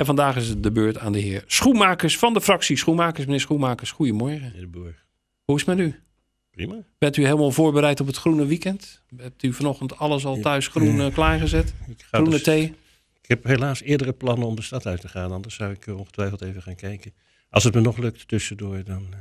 En vandaag is het de beurt aan de heer Schoenmakers van de fractie Schoenmakers. Meneer Schoenmakers, goedemorgen. Meneer de Hoe is het met u? Prima. Bent u helemaal voorbereid op het groene weekend? Hebt u vanochtend alles al thuis groen eh, klaargezet? Groene dus- thee? Ik heb helaas eerdere plannen om de stad uit te gaan. Anders zou ik eh, ongetwijfeld even gaan kijken. Als het me nog lukt tussendoor, dan... Eh,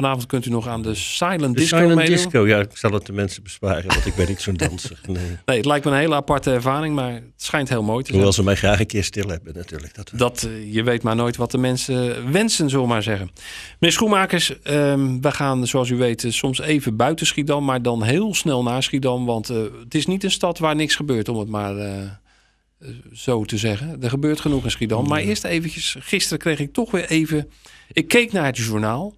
Vanavond kunt u nog aan de Silent Disco Silent meedoen. Disco, ja, ik zal het de mensen besparen, want ik ben niet zo'n danser. Nee. nee. het lijkt me een hele aparte ervaring, maar het schijnt heel mooi te zijn. Hoewel ze mij graag een keer stil hebben natuurlijk. Dat, dat eh, je weet maar nooit wat de mensen wensen, zullen we maar zeggen. Meneer Schoenmakers, ehm, we gaan zoals u weet eh, soms even buiten Schiedam, maar dan heel snel naar Schiedam. Want eh, het is niet een stad waar niks gebeurt, om het maar... zo te zeggen. Er gebeurt genoeg in Schiedam. Maar eerst eventjes, gisteren kreeg ik toch weer even... Ik keek naar het journaal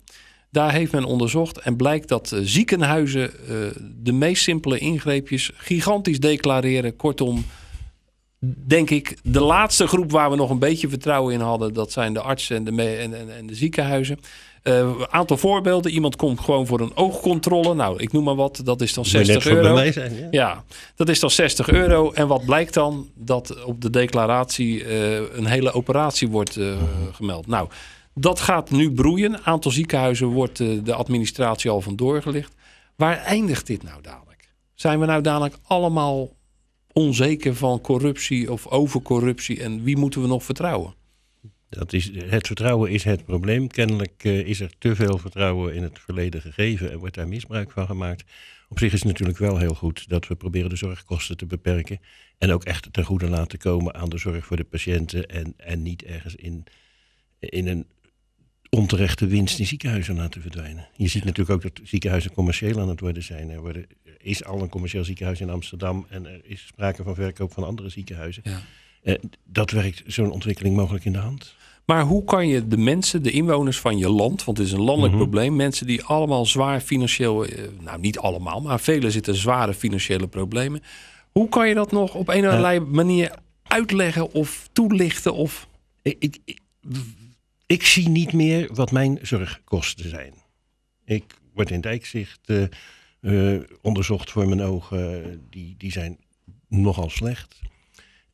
daar heeft men onderzocht en blijkt dat eh, ziekenhuizen eh, de meest simpele ingreepjes gigantisch declareren. Kortom, denk ik, de laatste groep waar we nog een beetje vertrouwen in hadden, dat zijn de artsen en de, en, en de ziekenhuizen. Een eh, aantal voorbeelden. Iemand komt gewoon voor een oogcontrole. Nou, ik noem maar wat. Dat is dan 60 euro. Zijn, ja. dat is dan 60 euro. En wat blijkt dan? Dat op de declaratie een hele operatie wordt gemeld. Nou, dat gaat nu broeien. Een aantal ziekenhuizen wordt eh, de administratie al van gelicht. Waar eindigt dit nou dadelijk? Zijn we nou dadelijk allemaal onzeker van corruptie of overcorruptie? En wie moeten we nog vertrouwen? Dat is, het vertrouwen is het probleem. Kennelijk eh, is er te veel vertrouwen in het verleden gegeven en wordt daar misbruik van gemaakt. Op zich is het natuurlijk wel heel goed dat we proberen de zorgkosten te beperken. En ook echt ten goede laten komen aan de zorg voor de patiënten. En, en niet ergens in, in een onterechte winst in ziekenhuizen laten verdwijnen. Je ziet natuurlijk ook dat ziekenhuizen commercieel aan het worden zijn. Er, er is al een commercieel ziekenhuis in Amsterdam en er is sprake van verkoop van andere ziekenhuizen. Ja. Eh, dat werkt zo'n ontwikkeling mogelijk in de hand. Maar hoe kan je de mensen, de inwoners van je land, want het is een landelijk mhm. probleem, mensen die allemaal zwaar financieel, eh, nou niet allemaal, maar velen zitten zware financiële problemen. Hoe kan je dat nog op een of andere manier uitleggen of toelichten? Of... ik, ik zie niet meer wat mijn zorgkosten zijn. Ik word in dijkzicht eh, onderzocht voor mijn ogen. Die, die zijn nogal slecht.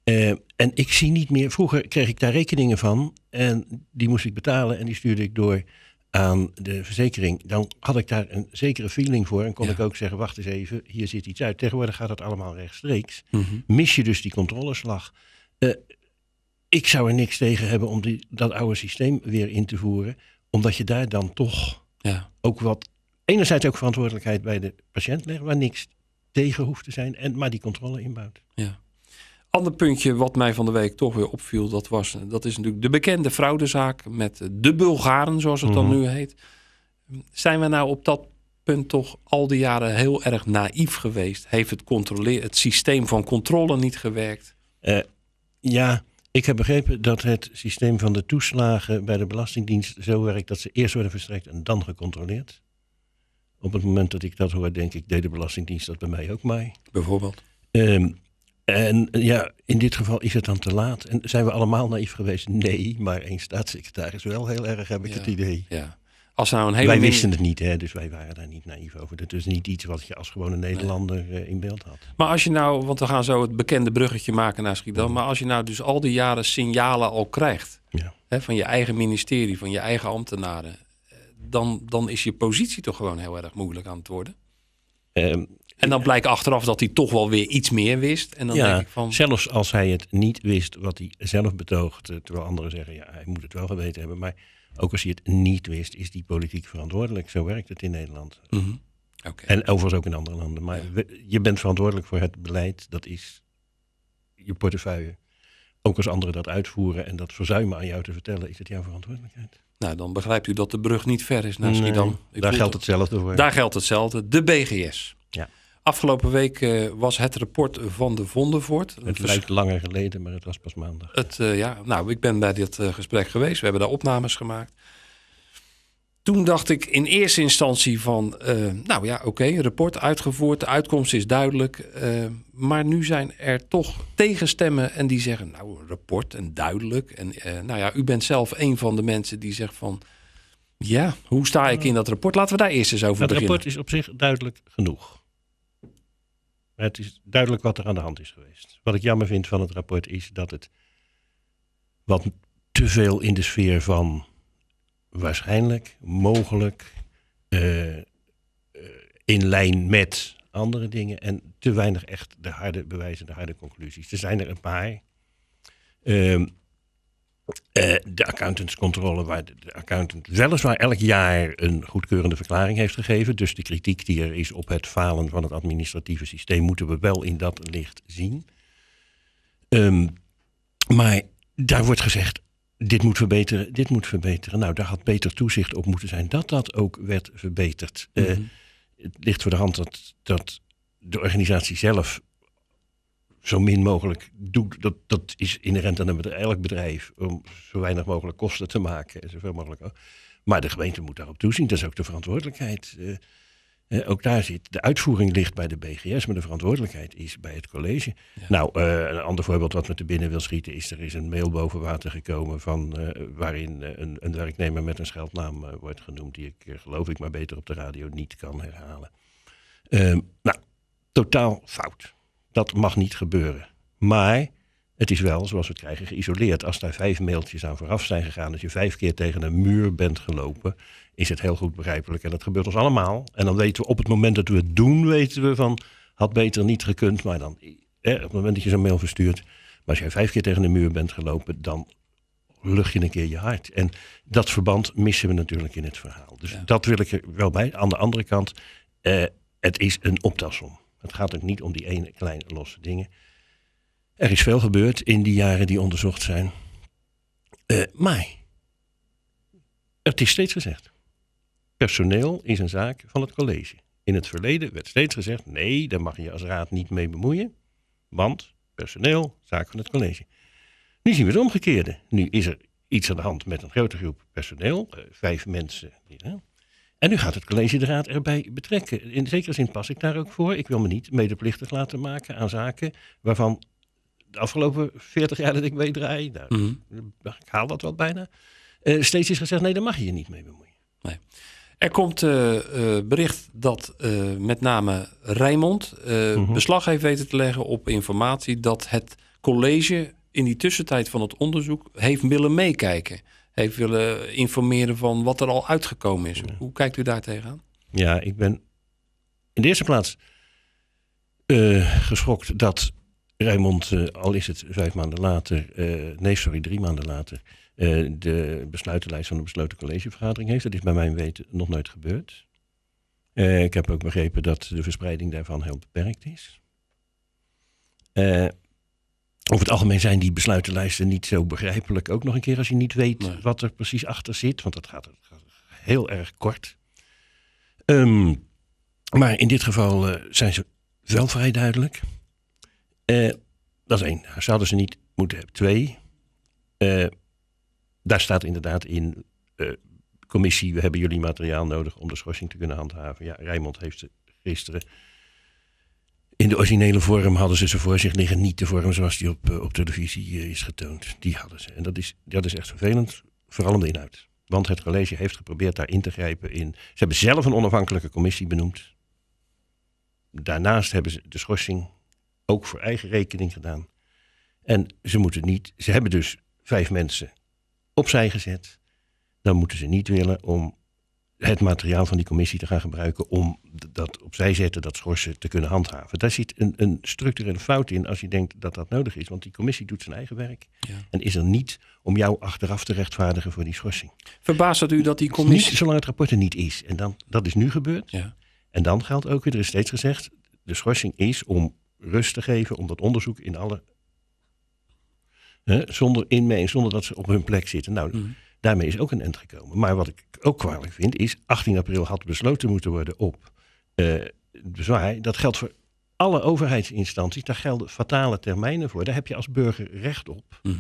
Eh, en ik zie niet meer. Vroeger kreeg ik daar rekeningen van. En die moest ik betalen en die stuurde ik door aan de verzekering. Dan had ik daar een zekere feeling voor. En kon ik ook zeggen: wacht eens even, hier zit iets uit. Tegenwoordig gaat dat allemaal rechtstreeks. Mhm. Mis je dus die controleslag. Eh, ik zou er niks tegen hebben om die, dat oude systeem weer in te voeren. Omdat je daar dan toch ja. ook wat. Enerzijds ook verantwoordelijkheid bij de patiënt legt, waar niks tegen hoeft te zijn, en, maar die controle inbouwt. Ja. Ander puntje wat mij van de week toch weer opviel, dat, was, dat is natuurlijk de bekende fraudezaak met de Bulgaren, zoals het dan mhm. nu heet. Zijn we nou op dat punt toch al die jaren heel erg naïef geweest? Heeft het, controle het systeem van controle niet gewerkt? Eh, ja, ik heb begrepen dat het systeem van de toeslagen bij de Belastingdienst zo werkt dat ze eerst worden verstrekt en dan gecontroleerd. Op het moment dat ik dat hoor, denk ik, deed de Belastingdienst dat bij mij ook maar. Bijvoorbeeld. Ehm, en ja, in dit geval is het dan te laat. En zijn we allemaal naïef geweest? Nee, maar één staatssecretaris wel heel erg, heb ik het idee. Ja als nou een wij wisten het niet, hè, dus wij waren daar niet naïef over. Dus is niet iets wat je als gewone Nederlander eh, in beeld had. Maar als je nou, want we gaan zo het bekende bruggetje maken naar Schiedam. Maar als je nou dus al die jaren signalen al krijgt ja. hè, van je eigen ministerie, van je eigen ambtenaren. Eh, dan, dan is je positie toch gewoon heel erg moeilijk aan het worden. Ehm, en dan blijkt achteraf dat hij toch wel weer iets meer wist. En dan denk ik van... zelfs als hij het niet wist wat hij zelf betoogt. Terwijl anderen zeggen, ja, hij moet het wel geweten hebben. Maar ook als je het niet wist, is die politiek verantwoordelijk. Zo werkt het in Nederland. Mm -hmm. okay. En overigens ook in andere landen. Maar je bent verantwoordelijk voor het beleid. Dat is je portefeuille. Ook als anderen dat uitvoeren en dat verzuimen aan jou te vertellen, is het jouw verantwoordelijkheid. Nou, dan begrijpt u dat de brug niet ver is naar Schiedam. daar geldt hetzelfde voor. Daar geldt hetzelfde. De BGS. Ja. Afgelopen week eh, was het rapport van de Vondenvoort. Het, lijkt langer geleden, maar het was pas maandag. Het, eh, ja, nou, ik ben bij dit eh, gesprek geweest. We hebben daar opnames gemaakt. Toen dacht ik in eerste instantie van, nou ja, oké, okay, rapport uitgevoerd, de uitkomst is duidelijk. maar nu zijn er toch tegenstemmen en die zeggen, nou, rapport en duidelijk. En nou ja, u bent zelf een van de mensen die zegt van, ja, hoe sta ik in dat rapport? Laten we daar eerst eens over beginnen. Het rapport is op zich duidelijk genoeg. Maar het is duidelijk wat er aan de hand is geweest. Wat ik jammer vind van het rapport is dat het wat te veel in de sfeer van waarschijnlijk, mogelijk, eh, eh, in lijn met andere dingen en te weinig echt de harde bewijzen, de harde conclusies. Er zijn er een paar. Ehm, eh, de accountantscontrole, waar de accountant weliswaar elk jaar een goedkeurende verklaring heeft gegeven. Dus de kritiek die er is op het falen van het administratieve systeem, moeten we wel in dat licht zien. Ehm, maar daar wordt gezegd, dit moet verbeteren, dit moet verbeteren. Nou, daar had beter toezicht op moeten zijn dat dat ook werd verbeterd. Eh, mhm. het ligt voor de hand dat, dat de organisatie zelf zo min mogelijk doet. Dat, dat is inherent aan een bedrijf, elk bedrijf om zo weinig mogelijk kosten te maken en zoveel mogelijk. Maar de gemeente moet daarop toezien. Dat is ook de verantwoordelijkheid. Eh, eh, ook daar zit de uitvoering ligt bij de BGS, maar de verantwoordelijkheid is bij het college. Nou, eh, een ander voorbeeld wat me te binnen wil schieten is: er is een mail boven water gekomen van, waarin een, een, werknemer met een scheldnaam wordt genoemd, die ik geloof ik maar beter op de radio niet kan herhalen. Ehm, nou, totaal fout. Dat mag niet gebeuren. Maar het is wel, zoals we het krijgen, geïsoleerd. Als daar vijf mailtjes aan vooraf zijn gegaan, dat je vijf keer tegen een muur bent gelopen, is het heel goed begrijpelijk. En dat gebeurt ons allemaal. En dan weten we op het moment dat we het doen, weten we van, had beter niet gekund. Maar dan, op het moment dat je zo'n mail verstuurt, maar als jij vijf keer tegen de muur bent gelopen, dan lucht je een keer je hart. En dat verband missen we natuurlijk in het verhaal. Dus dat wil ik er wel bij. Aan de andere kant, eh, het is een optelsom. Het gaat ook niet om die ene kleine losse dingen. Er is veel gebeurd in die jaren die onderzocht zijn. Eh, maar het is steeds gezegd. Personeel is een zaak van het college. In het verleden werd steeds gezegd: nee, daar mag je als raad niet mee bemoeien. Want personeel, zaak van het college. Nu zien we het omgekeerde. Nu is er iets aan de hand met een grote groep personeel. Eh, vijf mensen. Die, en nu gaat het college de raad erbij betrekken. In zekere zin pas ik daar ook voor. Ik wil me niet medeplichtig laten maken aan zaken waarvan de afgelopen 40 jaar dat ik meedraai, nou, mhm. eh, ik haal dat wel bijna, eh, steeds is gezegd: nee, daar mag je je niet mee bemoeien. Nee. Er komt eh, bericht dat met name Rijmond mhm. beslag heeft weten te leggen op informatie dat het college in die tussentijd van het onderzoek heeft willen meekijken heeft willen informeren van wat er al uitgekomen is. Hoe kijkt u daar tegenaan? Ja, ik ben in de eerste plaats uh, geschokt dat Raymond, eh, al is het vijf maanden later, eh, nee, sorry, drie maanden later, de besluitenlijst van de besloten collegevergadering heeft. Dat is bij mijn weten nog nooit gebeurd. ik heb ook begrepen dat de verspreiding daarvan heel beperkt is over het algemeen zijn die besluitenlijsten niet zo begrijpelijk. Ook nog een keer als je niet weet wat er precies achter zit, want dat gaat, heel erg kort. Ehm, maar in dit geval eh, zijn ze wel vrij duidelijk. Eh, dat is één. Ze ze niet moeten hebben. Twee, eh, daar staat inderdaad in, commissie, we hebben jullie materiaal nodig om de schorsing te kunnen handhaven. Ja, Rijmond heeft ze gisteren in de originele vorm hadden ze ze voor zich liggen, niet de vorm zoals die op, eh, op televisie eh, is getoond. Die hadden ze. En dat is, dat is echt vervelend, vooral om de inhoud. Want het college heeft geprobeerd daar in te grijpen in. Ze hebben zelf een onafhankelijke commissie benoemd. Daarnaast hebben ze de schorsing ook voor eigen rekening gedaan. En ze moeten niet. Ze hebben dus vijf mensen opzij gezet. Dan moeten ze niet willen om het materiaal van die commissie te gaan gebruiken om dat opzij zetten, dat schorsen te kunnen handhaven. Daar zit een, een structurele fout in als je denkt dat dat nodig is, want die commissie doet zijn eigen werk en is er niet om jou achteraf te rechtvaardigen voor die schorsing. Verbaast u dat die commissie... Niet, zolang het rapport er niet is. En dan, dat is nu gebeurd. Ja. En dan geldt ook weer, er is steeds gezegd, de schorsing is om rust te geven, om dat onderzoek in alle... Hè, zonder inmenging, zonder dat ze op hun plek zitten. Nou, mm. Daarmee is ook een eind gekomen. Maar wat ik ook kwalijk vind is, 18 april had besloten moeten worden op uh, eh, bezwaar. Dat geldt voor alle overheidsinstanties. Daar gelden fatale termijnen voor. Daar heb je als burger recht op. Mhm.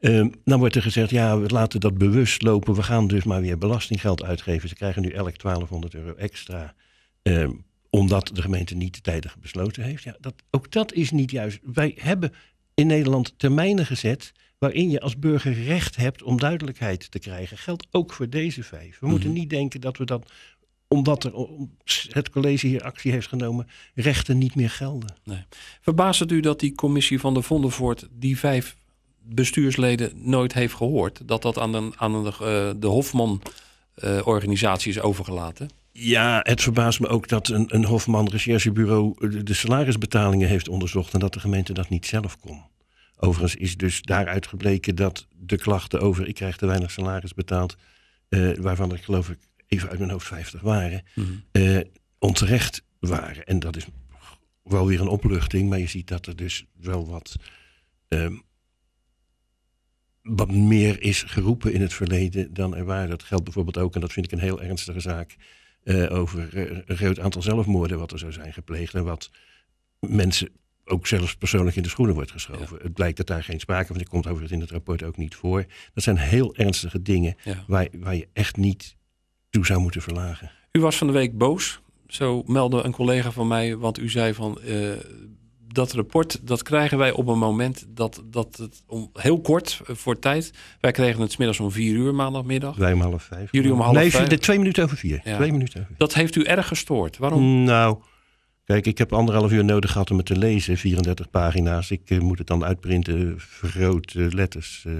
Ehm, dan wordt er gezegd, ja, we laten dat bewust lopen. We gaan dus maar weer belastinggeld uitgeven. Ze krijgen nu elk 1200 euro extra. Ehm, omdat de gemeente niet tijdig besloten heeft. Ja, dat, ook dat is niet juist. Wij hebben in Nederland termijnen gezet waarin je als burger recht hebt om duidelijkheid te krijgen. Geldt ook voor deze vijf. We moeten mhm. niet denken dat we dat omdat er, het college hier actie heeft genomen, rechten niet meer gelden. Nee. Verbaast het u dat die commissie van de Vondenvoort die vijf bestuursleden nooit heeft gehoord? Dat dat aan eh, de, aan de, de Hofman-organisatie eh, is overgelaten? Ja, het verbaast me ook dat een, een Hofman-recherchebureau de, de, salarisbetalingen heeft onderzocht en dat de gemeente dat niet zelf kon. Overigens is dus daaruit gebleken dat de klachten over ik krijg te weinig salaris betaald, uh, waarvan er geloof ik even uit mijn hoofd 50 waren, mhm. eh, onterecht waren. En dat is wel weer een opluchting, maar je ziet dat er dus wel wat, ehm, wat meer is geroepen in het verleden dan er waren. Dat geldt bijvoorbeeld ook, en dat vind ik een heel ernstige zaak, eh, over een groot aantal zelfmoorden wat er zou zijn gepleegd en wat mensen ook zelfs persoonlijk in de schoenen wordt geschoven. Het blijkt dat daar geen sprake van is. komt overigens in het rapport ook niet voor. Dat zijn heel ernstige dingen waar, waar je echt niet toe zou moeten verlagen. U was van de week boos. Zo meldde een collega van mij, want u zei van eh, dat rapport, dat krijgen wij op een moment dat, dat het om heel kort eh, voor tijd. Wij kregen het middags om vier uur maandagmiddag. Wij om half vijf. Jullie om half nee, vijf. Nee, twee minuten over vier. Twee minuten over vier. Dat heeft u erg gestoord. Waarom? Nou. Kijk, ik heb anderhalf uur nodig gehad om het te lezen, 34 pagina's. Ik eh, moet het dan uitprinten, grote eh, letters. Eh.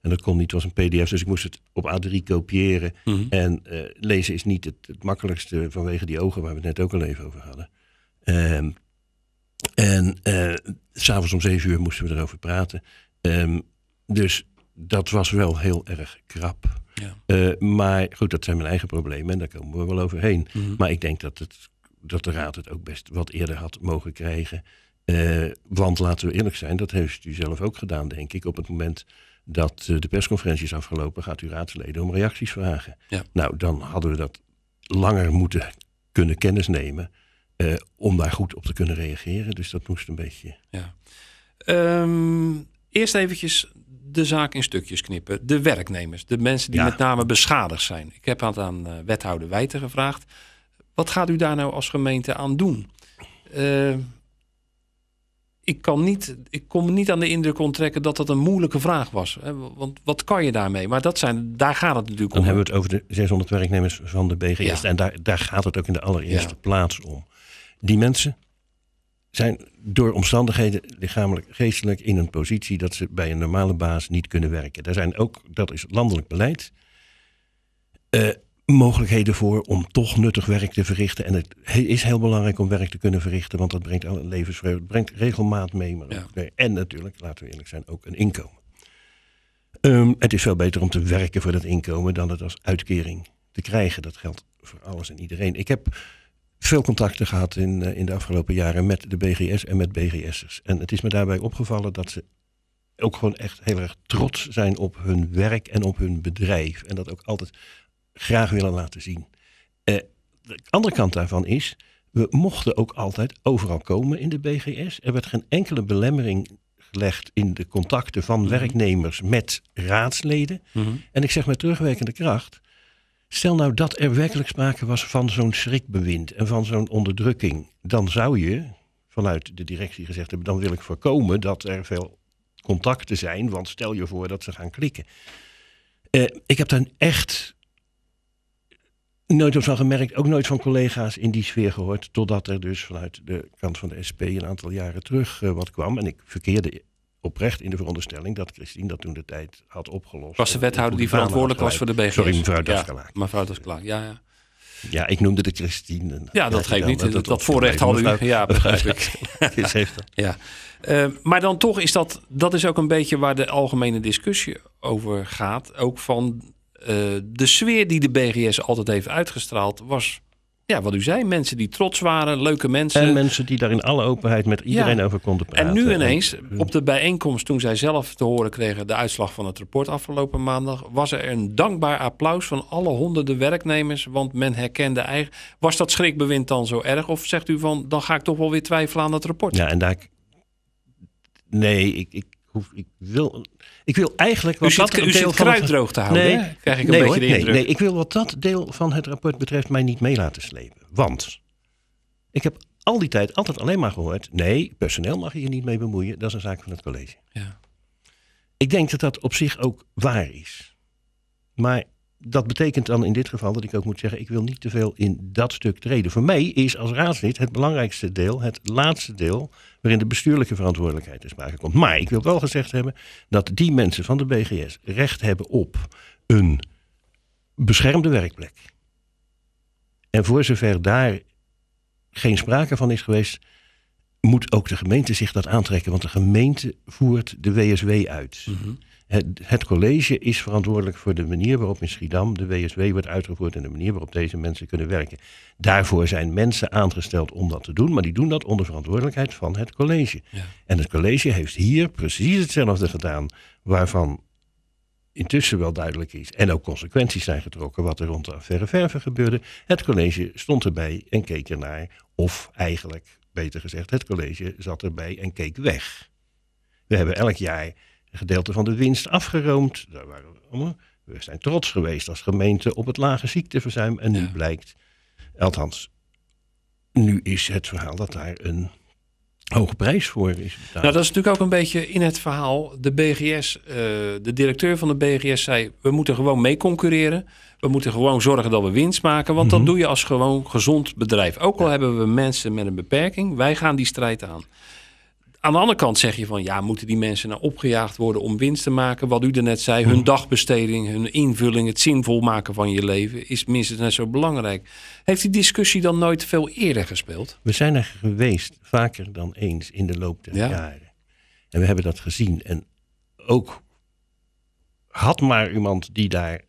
en dat kon niet, het was een pdf, dus ik moest het op A3 kopiëren. Mhm. En lezen is niet het, het, makkelijkste vanwege die ogen waar we het net ook al even over hadden. Um, en s'avonds om zeven uur moesten we erover praten. Ehm, dus dat was wel heel erg krap. Ja. maar goed, dat zijn mijn eigen problemen en daar komen we wel overheen. Mhm. Maar ik denk dat het dat de Raad het ook best wat eerder had mogen krijgen. Eh, want laten we eerlijk zijn, dat heeft u zelf ook gedaan, denk ik. Op het moment dat eh, de persconferentie is afgelopen, gaat u raadsleden om reacties vragen. Ja. Nou, dan hadden we dat langer moeten kunnen kennis nemen eh, om daar goed op te kunnen reageren. Dus dat moest een beetje. Ja. Ehm, eerst eventjes de zaak in stukjes knippen. De werknemers, de mensen die met name beschadigd zijn. Ik heb het aan wethouder Wijter gevraagd. Wat gaat u daar nou als gemeente aan doen? Eh, ik, kan niet, ik niet aan de indruk onttrekken dat dat een moeilijke vraag was. Hè? Want wat kan je daarmee? Maar dat zijn, daar gaat het natuurlijk Dan om. Dan hebben we het over de 600 werknemers van de BGS. En daar, daar gaat het ook in de allereerste plaats om. Die mensen zijn door omstandigheden, lichamelijk, geestelijk, in een positie dat ze bij een normale baas niet kunnen werken. Daar zijn ook, dat is landelijk beleid. Uh, mogelijkheden voor om toch nuttig werk te verrichten. En het is heel belangrijk om werk te kunnen verrichten, want dat brengt levensvreugde, het brengt regelmaat mee. en natuurlijk, laten we eerlijk zijn, ook een inkomen. Ehm, het is veel beter om te werken voor dat inkomen dan het als uitkering te krijgen. Dat geldt voor alles en iedereen. Ik heb veel contacten gehad in, eh, in de afgelopen jaren met de BGS en met BGS'ers. En het is me daarbij opgevallen dat ze ook gewoon echt heel erg trots zijn op hun werk en op hun bedrijf. En dat ook altijd graag willen laten zien. Eh, de andere kant daarvan is, we mochten ook altijd overal komen in de BGS. Er werd geen enkele belemmering gelegd in de contacten van mhm. werknemers met raadsleden. Mhm. En ik zeg met terugwerkende kracht, stel nou dat er werkelijk sprake was van zo'n schrikbewind en van zo'n onderdrukking. Dan zou je, vanuit de directie gezegd hebben, dan wil ik voorkomen dat er veel contacten zijn, want stel je voor dat ze gaan klikken. Eh, ik heb daar echt Nooit op van gemerkt, ook nooit van collega's in die sfeer gehoord. Totdat er dus vanuit de kant van de SP een aantal jaren terug eh, wat kwam. En ik verkeerde oprecht in de veronderstelling dat Christine dat toen de tijd had opgelost. Was de wethouder die verantwoordelijk was voor de BGS? Sorry, mevrouw Daskelaar. Ja, mevrouw Daskelaar, ja, ja. Ja, ik noemde de Christine. Ja, dat geeft niet. Dat, voorrecht hadden u. Ja, begrijp ik. heeft dat. ja. Eh, maar dan toch is dat, dat is ook een beetje waar de algemene discussie over gaat. Ook van eh, de sfeer die de BGS altijd heeft uitgestraald was ja, wat u zei, mensen die trots waren, leuke mensen. En mensen die daar in alle openheid met iedereen over konden praten. En nu ineens, op de bijeenkomst toen zij zelf te horen kregen de uitslag van het rapport afgelopen maandag, was er een dankbaar applaus van alle honderden werknemers, want men herkende eigen. Was dat schrikbewind dan zo erg? Of zegt u van, dan ga ik toch wel weer twijfelen aan dat rapport? Ja, en daar. Nee, ik, ik hoef, ik, wil, ik wil eigenlijk... Wat u zit, dat deel van het, droog te houden, Krijg ik een beetje de indruk. Nee, nee, ik wil wat dat deel van het rapport betreft mij niet mee laten slepen. Want ik heb al die tijd altijd alleen maar gehoord... nee, personeel mag je je niet mee bemoeien. Dat is een zaak van het college. Ja. Ik denk dat dat op zich ook waar is. Maar dat betekent dan in dit geval dat ik ook moet zeggen: ik wil niet te veel in dat stuk treden. Voor mij is als raadslid het belangrijkste deel, het laatste deel, waarin de bestuurlijke verantwoordelijkheid in sprake komt. Maar ik wil wel gezegd hebben dat die mensen van de BGS recht hebben op een beschermde werkplek. En voor zover daar geen sprake van is geweest, moet ook de gemeente zich dat aantrekken. Want de gemeente voert de WSW uit. Mhm. Het, college is verantwoordelijk voor de manier waarop in Schiedam de WSW wordt uitgevoerd en de manier waarop deze mensen kunnen werken. Daarvoor zijn mensen aangesteld om dat te doen, maar die doen dat onder verantwoordelijkheid van het college. Ja. En het college heeft hier precies hetzelfde gedaan, waarvan intussen wel duidelijk is en ook consequenties zijn getrokken wat er rond de affaire Verven gebeurde. Het college stond erbij en keek ernaar, of eigenlijk beter gezegd, het college zat erbij en keek weg. We hebben elk jaar gedeelte van de winst afgeroomd. Daar waren we, zijn trots geweest als gemeente op het lage ziekteverzuim. En nu blijkt, althans, nu is het verhaal dat daar een hoge prijs voor is. Nou, dat is natuurlijk ook een beetje in het verhaal. De BGS, eh, de directeur van de BGS zei: we moeten gewoon mee concurreren. We moeten gewoon zorgen dat we winst maken. Want mm dat mhm. doe je als gewoon gezond bedrijf. Ook al hebben we mensen met een beperking, wij gaan die strijd aan aan de andere kant zeg je van ja, moeten die mensen nou opgejaagd worden om winst te maken? Wat u net zei, hun hm. dagbesteding, hun invulling, het zinvol maken van je leven is minstens net zo belangrijk. Heeft die discussie dan nooit veel eerder gespeeld? We zijn er geweest, vaker dan eens in de loop der ja. jaren. En we hebben dat gezien. En ook had maar iemand die daar.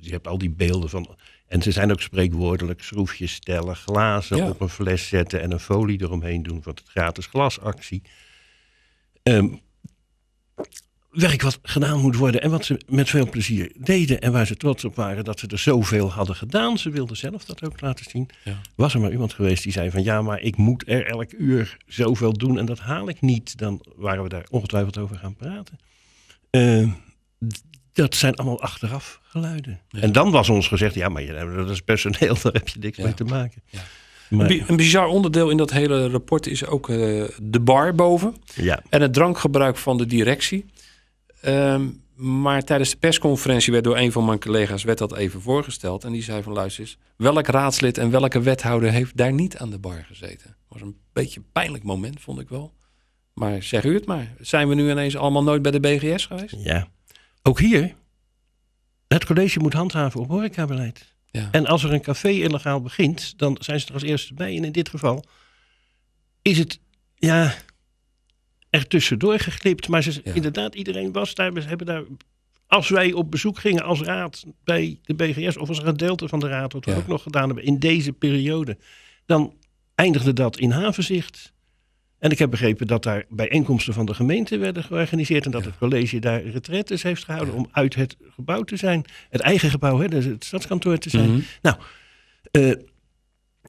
Je hebt al die beelden van en ze zijn ook spreekwoordelijk schroefjes stellen, glazen op een fles zetten en een folie eromheen doen van het gratis glasactie. Ehm, werk wat gedaan moet worden en wat ze met veel plezier deden en waar ze trots op waren dat ze er zoveel hadden gedaan. Ze wilden zelf dat ook laten zien. Was er maar iemand geweest die zei van ja, maar ik moet er elk uur zoveel doen en dat haal ik niet, dan waren we daar ongetwijfeld over gaan praten. Ehm, dat zijn allemaal achteraf geluiden. En dan was ons gezegd, ja, maar dat is personeel, daar heb je niks mee te maken. Ja. Maar, een, bizar onderdeel in dat hele rapport is ook eh, de bar boven. Ja. En het drankgebruik van de directie. Ehm, maar tijdens de persconferentie werd door een van mijn collega's werd dat even voorgesteld. En die zei van luister eens, welk raadslid en welke wethouder heeft daar niet aan de bar gezeten? was een beetje een pijnlijk moment, vond ik wel. Maar zeg u het maar. Zijn we nu ineens allemaal nooit bij de BGS geweest? Ja. Ook hier, het college moet handhaven op horecabeleid. Ja. En als er een café illegaal begint, dan zijn ze er als eerste bij. En in dit geval is het, ja, er tussendoor geglipt. Maar ze, inderdaad, iedereen was daar. We hebben daar, als wij op bezoek gingen als raad bij de BGS... of als een gedeelte van de raad, wat we ook nog gedaan hebben... in deze periode, dan eindigde dat in havenzicht. En ik heb begrepen dat daar bijeenkomsten van de gemeente werden georganiseerd. En dat het college daar retretes heeft gehouden om uit het gebouw te zijn. Het eigen gebouw, hè, dus het stadskantoor te zijn. Mhm. Nou, eh,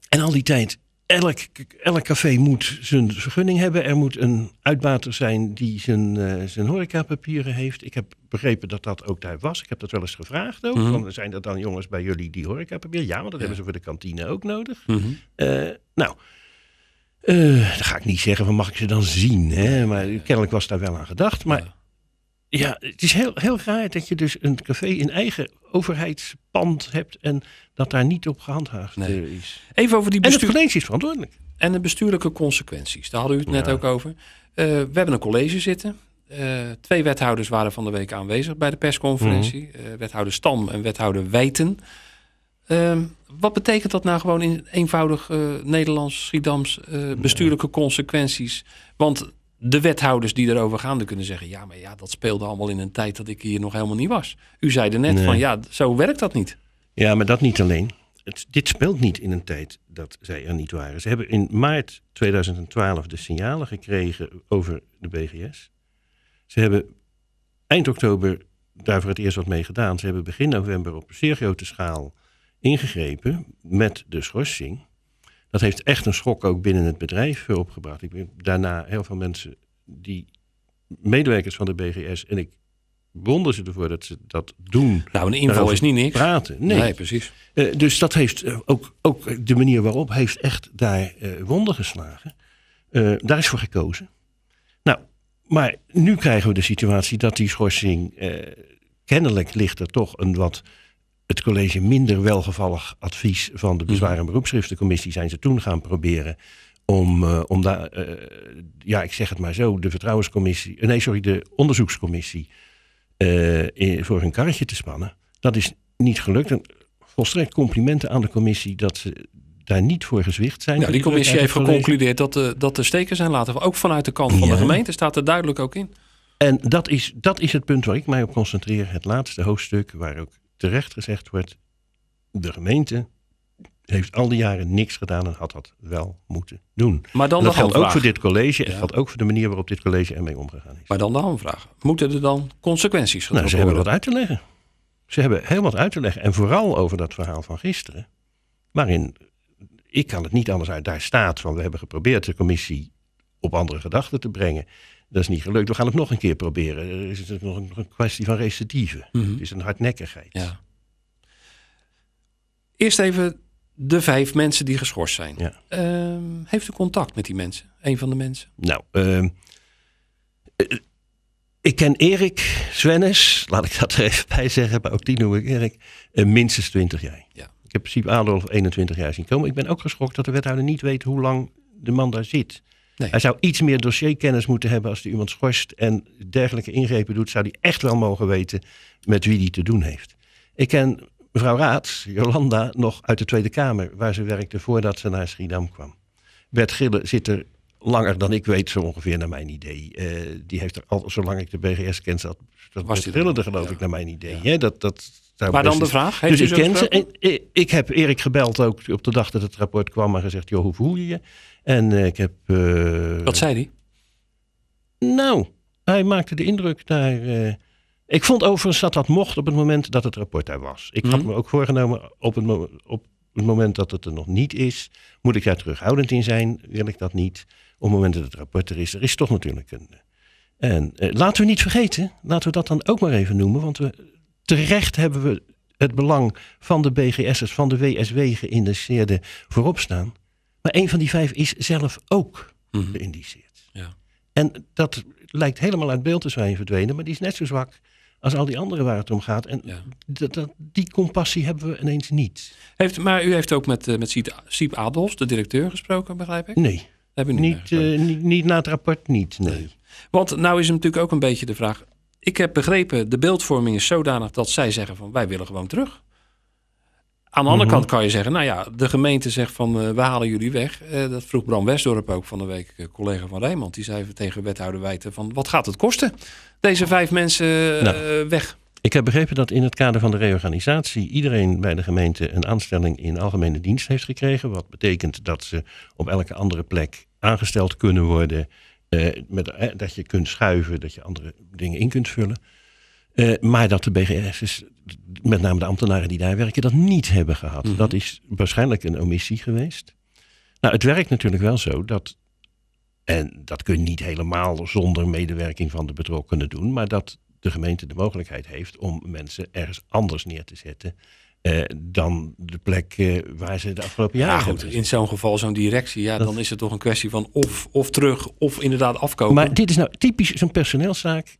en al die tijd elk, elk café moet zijn vergunning hebben. Er moet een uitbater zijn die zijn, uh, zijn horecapapieren heeft. Ik heb begrepen dat dat ook daar was. Ik heb dat wel eens gevraagd ook. Mm zijn dat dan jongens bij jullie die horecapapieren? Ja, want dat hebben ze voor de kantine ook nodig. Mhm. Eh, nou, uh, dan ga ik niet zeggen van mag ik ze dan zien. Hè? Maar kennelijk was daar wel aan gedacht. Maar ja, het is heel, heel raar dat je dus een café in eigen overheidspand hebt. En dat daar niet op gehandhaafd eh, is. Even over die bestuur... En het college is verantwoordelijk. En de bestuurlijke consequenties. Daar hadden u het net ook over. Eh, we hebben een college zitten. twee wethouders waren van de week aanwezig bij de persconferentie. Mhm. wethouder Stam en wethouder Wijten. Ehm, wat betekent dat nou gewoon in eenvoudig eh, Nederlands, Schiedams uh, bestuurlijke consequenties? Want de wethouders die erover gaan, kunnen zeggen... ja, maar ja, dat speelde allemaal in een tijd dat ik hier nog helemaal niet was. U zei er net van, ja, zo werkt dat niet. Ja, maar dat niet alleen. dit speelt niet in een tijd dat zij er niet waren. Ze hebben in maart 2012 de signalen gekregen over de BGS. Ze hebben eind oktober daarvoor het eerst wat mee gedaan. Ze hebben begin november op zeer grote schaal ingegrepen met de schorsing. Dat heeft echt een schok ook binnen het bedrijf opgebracht. Ik ben daarna heel veel mensen die medewerkers van de BGS en ik wonder ze ervoor dat ze dat doen. Nou, een inval is niet niks. Praten. Nee, precies. Eh, dus dat heeft eh, ook, ook de manier waarop heeft echt daar uh, wonden geslagen. daar is voor gekozen. Nou, maar nu krijgen we de situatie dat die schorsing kennelijk ligt er toch een wat het college minder welgevallig advies van de bezwaar- en mhm. beroepschriftencommissie zijn ze toen gaan proberen om, eh, om daar, eh, ja, ik zeg het maar zo, de vertrouwenscommissie, eh, nee, sorry, de onderzoekscommissie in, voor hun karretje te spannen. Dat is niet gelukt. En volstrekt complimenten aan de commissie dat ze daar niet voor gezwicht zijn. Ja, die commissie heeft geconcludeerd dat de, dat de stekers zijn laten. Ook vanuit de kant van de gemeente staat er duidelijk ook in. En dat is, dat is het punt waar ik mij op concentreer. Het laatste hoofdstuk waar ook terecht gezegd wordt, de gemeente heeft al die jaren niks gedaan en had dat wel moeten doen. Maar dan dat geldt ook voor dit college en ja. geldt ook voor de manier waarop dit college ermee omgegaan is. Maar dan de aanvraag. Moeten er dan consequenties getrokken nou, ze hebben wat uit te leggen. Ze hebben heel wat uit te leggen. En vooral over dat verhaal van gisteren. Waarin, ik kan het niet anders uit, daar staat van... we hebben geprobeerd de commissie op andere gedachten te brengen. Dat is niet gelukt. We gaan het nog een keer proberen. Er is het dus nog een, kwestie van recidive. Mhm. Het is een hardnekkigheid. Ja. Eerst even de vijf mensen die geschorst zijn. Ehm, heeft u contact met die mensen? Een van de mensen? Nou, ehm, eh, ik ken Erik Zwennis. laat ik dat er even bij zeggen, maar ook die noem ik Erik, eh, minstens 20 jaar. Ja. Ik heb in principe Adolf 21 jaar zien komen. Ik ben ook geschokt dat de wethouder niet weet hoe lang de man daar zit. Hij zou iets meer dossierkennis moeten hebben als hij iemand schorst en dergelijke ingrepen doet. Zou hij echt wel mogen weten met wie hij te doen heeft. Ik ken mevrouw Raad, Jolanda, nog uit de Tweede Kamer, waar ze werkte voordat ze naar Schiedam kwam. Bert Gille zit er langer dan ik weet, zo ongeveer naar mijn idee. Eh, die heeft er al, zolang ik de BGS ken, zat dat was Bert Gille geloof ik naar mijn idee. Dat, dat, maar dan de vraag. dus ik ken ze. Ik, ik, heb Erik gebeld ook op de dag dat het rapport kwam en gezegd: joh, hoe voel je je? En eh, ik heb. Eh, Wat zei hij? Nou, hij maakte de indruk daar. Eh, ik vond overigens dat dat mocht op het moment dat het rapport daar was. Ik had mhm. me ook voorgenomen op het, op het moment dat het er nog niet is, moet ik daar terughoudend in zijn. Wil ik dat niet? Op het moment dat het rapport er is, er is toch natuurlijk een. En laten we niet vergeten, laten we dat dan ook maar even noemen, want we, terecht hebben we het belang van de BGS'ers, van de WSW geïndexeerden voorop staan. Maar een van die vijf is zelf ook mhm. geïndiceerd. Ja. En dat lijkt helemaal uit beeld te zijn verdwenen, maar die is net zo zwak als al die anderen waar het om gaat. En dat, dat, die compassie hebben we ineens niet. Heeft, maar u heeft ook met, uh, met Siep Adolfs, de directeur, gesproken, begrijp ik? Nee. Hebben u niet, eh, niet, niet, na het rapport niet, nee. Want nou is natuurlijk ook een beetje de vraag... Ik heb begrepen, de beeldvorming is zodanig dat zij zeggen van wij willen gewoon terug. Aan de andere mhm. kant kan je zeggen, nou ja, de gemeente zegt van uh, we halen jullie weg. Eh, dat vroeg Bram Westdorp ook van de week, eh, collega van Rijmond. Die zei tegen wethouder Wijten van wat gaat het kosten? Deze vijf mensen nou, weg. Ik heb begrepen dat in het kader van de reorganisatie iedereen bij de gemeente een aanstelling in algemene dienst heeft gekregen. Wat betekent dat ze op elke andere plek aangesteld kunnen worden. Met, dat je kunt schuiven, dat je andere dingen in kunt vullen. Eh, maar dat de BGS's, met name de ambtenaren die daar werken, dat niet hebben gehad. Mhm. Dat is waarschijnlijk een omissie geweest. Nou, het werkt natuurlijk wel zo dat, en dat kun je niet helemaal zonder medewerking van de betrokkenen doen, maar dat de gemeente de mogelijkheid heeft om mensen ergens anders neer te zetten eh, dan de plek eh, waar ze de afgelopen jaren. Ja, goed, in zo'n geval, zo'n directie, ja, dan is het toch een kwestie van of, of terug of inderdaad afkopen. Maar dit is nou typisch zo'n personeelszaak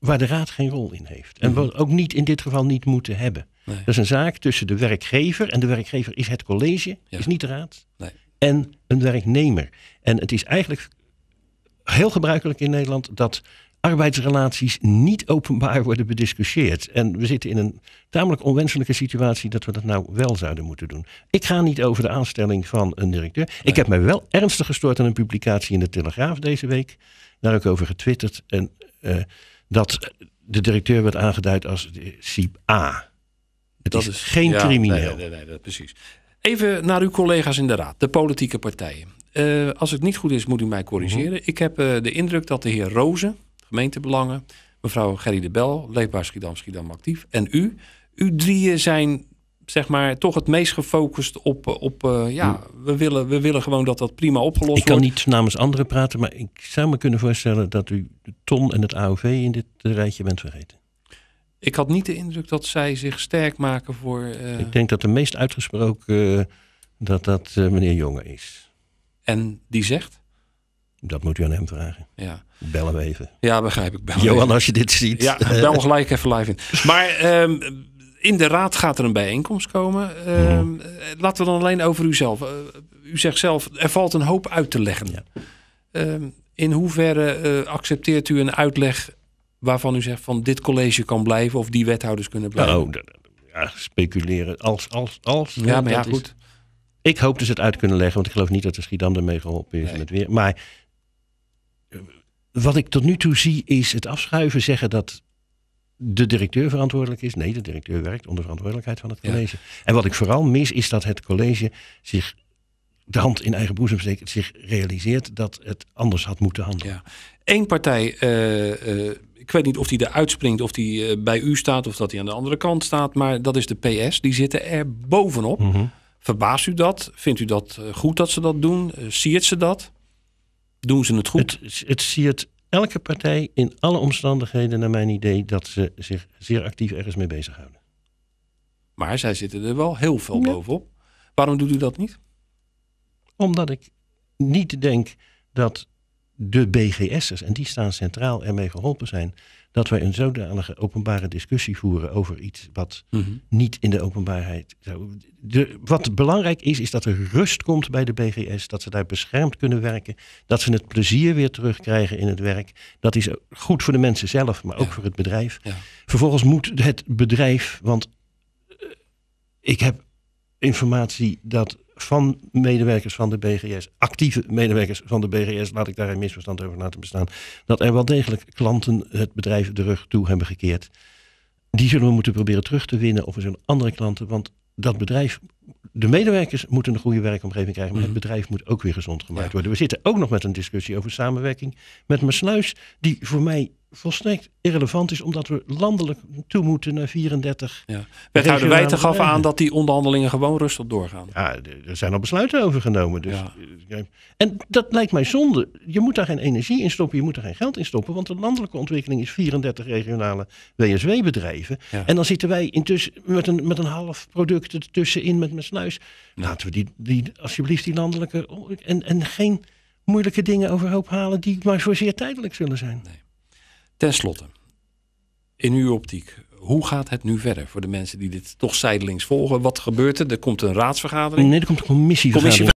waar de raad geen rol in heeft. En mhm. we ook niet in dit geval niet moeten hebben. Dat is een zaak tussen de werkgever, en de werkgever is het college, is niet de raad, nee. en een werknemer. En het is eigenlijk heel gebruikelijk in Nederland dat arbeidsrelaties niet openbaar worden bediscussieerd. En we zitten in een tamelijk onwenselijke situatie dat we dat nou wel zouden moeten doen. Ik ga niet over de aanstelling van een directeur. Ik heb mij wel ernstig gestoord aan een publicatie in de Telegraaf deze week. Daar heb ik over getwitterd. En eh, dat de directeur werd aangeduid als type A. Het dat is, geen crimineel. Nee, nee, precies. Even naar uw collega's in de raad, de politieke partijen. Eh, als het niet goed is, moet u mij corrigeren. Mhm. Ik heb eh, de indruk dat de heer Rozen, gemeentebelangen, mevrouw Gerry de Bel, leefbaar Schiedam, Schiedam actief, en u, u drieën zijn zeg maar, toch het meest gefocust op, op eh, ja, hmm. we willen, we willen gewoon dat dat prima opgelost wordt. Ik kan niet namens anderen praten, maar ik zou me kunnen voorstellen dat u Ton en het AOV in dit eh, rijtje bent vergeten. Ik had niet de indruk dat zij zich sterk maken voor... Eh, ik denk dat de meest uitgesproken dat dat meneer Jonge is. En die zegt? Dat moet u aan hem vragen. Ja. Bellen we even. Ja, begrijp ik. wel. Johan, als je dit ziet. Ja, bel gelijk even live in. Maar ehm, in de raad gaat er een bijeenkomst komen. Ehm, mhm. Laten we dan alleen over uzelf. Eh, u zegt zelf, er valt een hoop uit te leggen. Ehm, in hoeverre eh, accepteert u een uitleg waarvan u zegt van dit college kan blijven of die wethouders kunnen blijven? Nou, ja, speculeren als, als, als. Ja, maar ja, goed. ik hoop dus het uit kunnen leggen, want ik geloof niet dat de Schiedam ermee geholpen is met weer. Maar eh, wat ik tot nu toe zie is het afschuiven zeggen dat de directeur verantwoordelijk is. Nee, de directeur werkt onder verantwoordelijkheid van het college. En wat ik vooral mis is dat het college zich de hand in eigen boezem steekt, zich realiseert dat het anders had moeten handelen. Ja. Eén partij, eh, eh, ik weet niet of die er uitspringt, of die eh, bij u staat, of dat die aan de andere kant staat, maar dat is de PS. Die zitten er bovenop. Mm Verbaast u dat? Vindt u dat goed dat ze dat doen? siert ze dat? Doen ze het goed? Het, het siert elke partij in alle omstandigheden, naar mijn idee, dat ze zich zeer actief ergens mee bezighouden. Maar zij zitten er wel heel veel bovenop. Waarom doet u dat niet? Omdat ik niet denk dat de BGS'ers, en die staan centraal, ermee geholpen zijn, dat wij een zodanige openbare discussie voeren over iets wat mhm. niet in de openbaarheid zou. De, wat belangrijk is, is dat er rust komt bij de BGS, dat ze daar beschermd kunnen werken, dat ze het plezier weer terugkrijgen in het werk. Dat is goed voor de mensen zelf, maar ook voor het bedrijf. Ja. Vervolgens moet het bedrijf, want eh, ik heb informatie dat van medewerkers van de BGS, actieve medewerkers van de BGS, laat ik daar een misverstand over laten bestaan, dat er wel degelijk klanten het bedrijf de rug toe hebben gekeerd. Die zullen we moeten proberen terug te winnen of we zullen andere klanten, want dat bedrijf, de medewerkers moeten een goede werkomgeving krijgen, maar het mhm. bedrijf moet ook weer gezond gemaakt worden. We zitten ook nog met een discussie over samenwerking met Mersluis, die voor mij volstrekt irrelevant is, omdat we landelijk toe moeten naar 34. Ja. Wethouder Wijten gaf aan dat die onderhandelingen gewoon rustig doorgaan. Ja, er zijn al besluiten over genomen. Dus, ja. Eh, en dat lijkt mij zonde. Je moet daar geen energie in stoppen, je moet daar geen geld in stoppen, want de landelijke ontwikkeling is 34 regionale WSW-bedrijven. En dan zitten wij intussen met een, met een half product ertussenin met mijn sluis. Laten we die, die, alsjeblieft die landelijke. Oh, en, en geen moeilijke dingen overhoop halen die maar voor zeer tijdelijk zullen zijn. Nee. Ten slotte, in uw optiek, hoe gaat het nu verder voor de mensen die dit toch zijdelings volgen? Wat gebeurt er? Er komt een raadsvergadering. Nee, er komt een commissievergadering.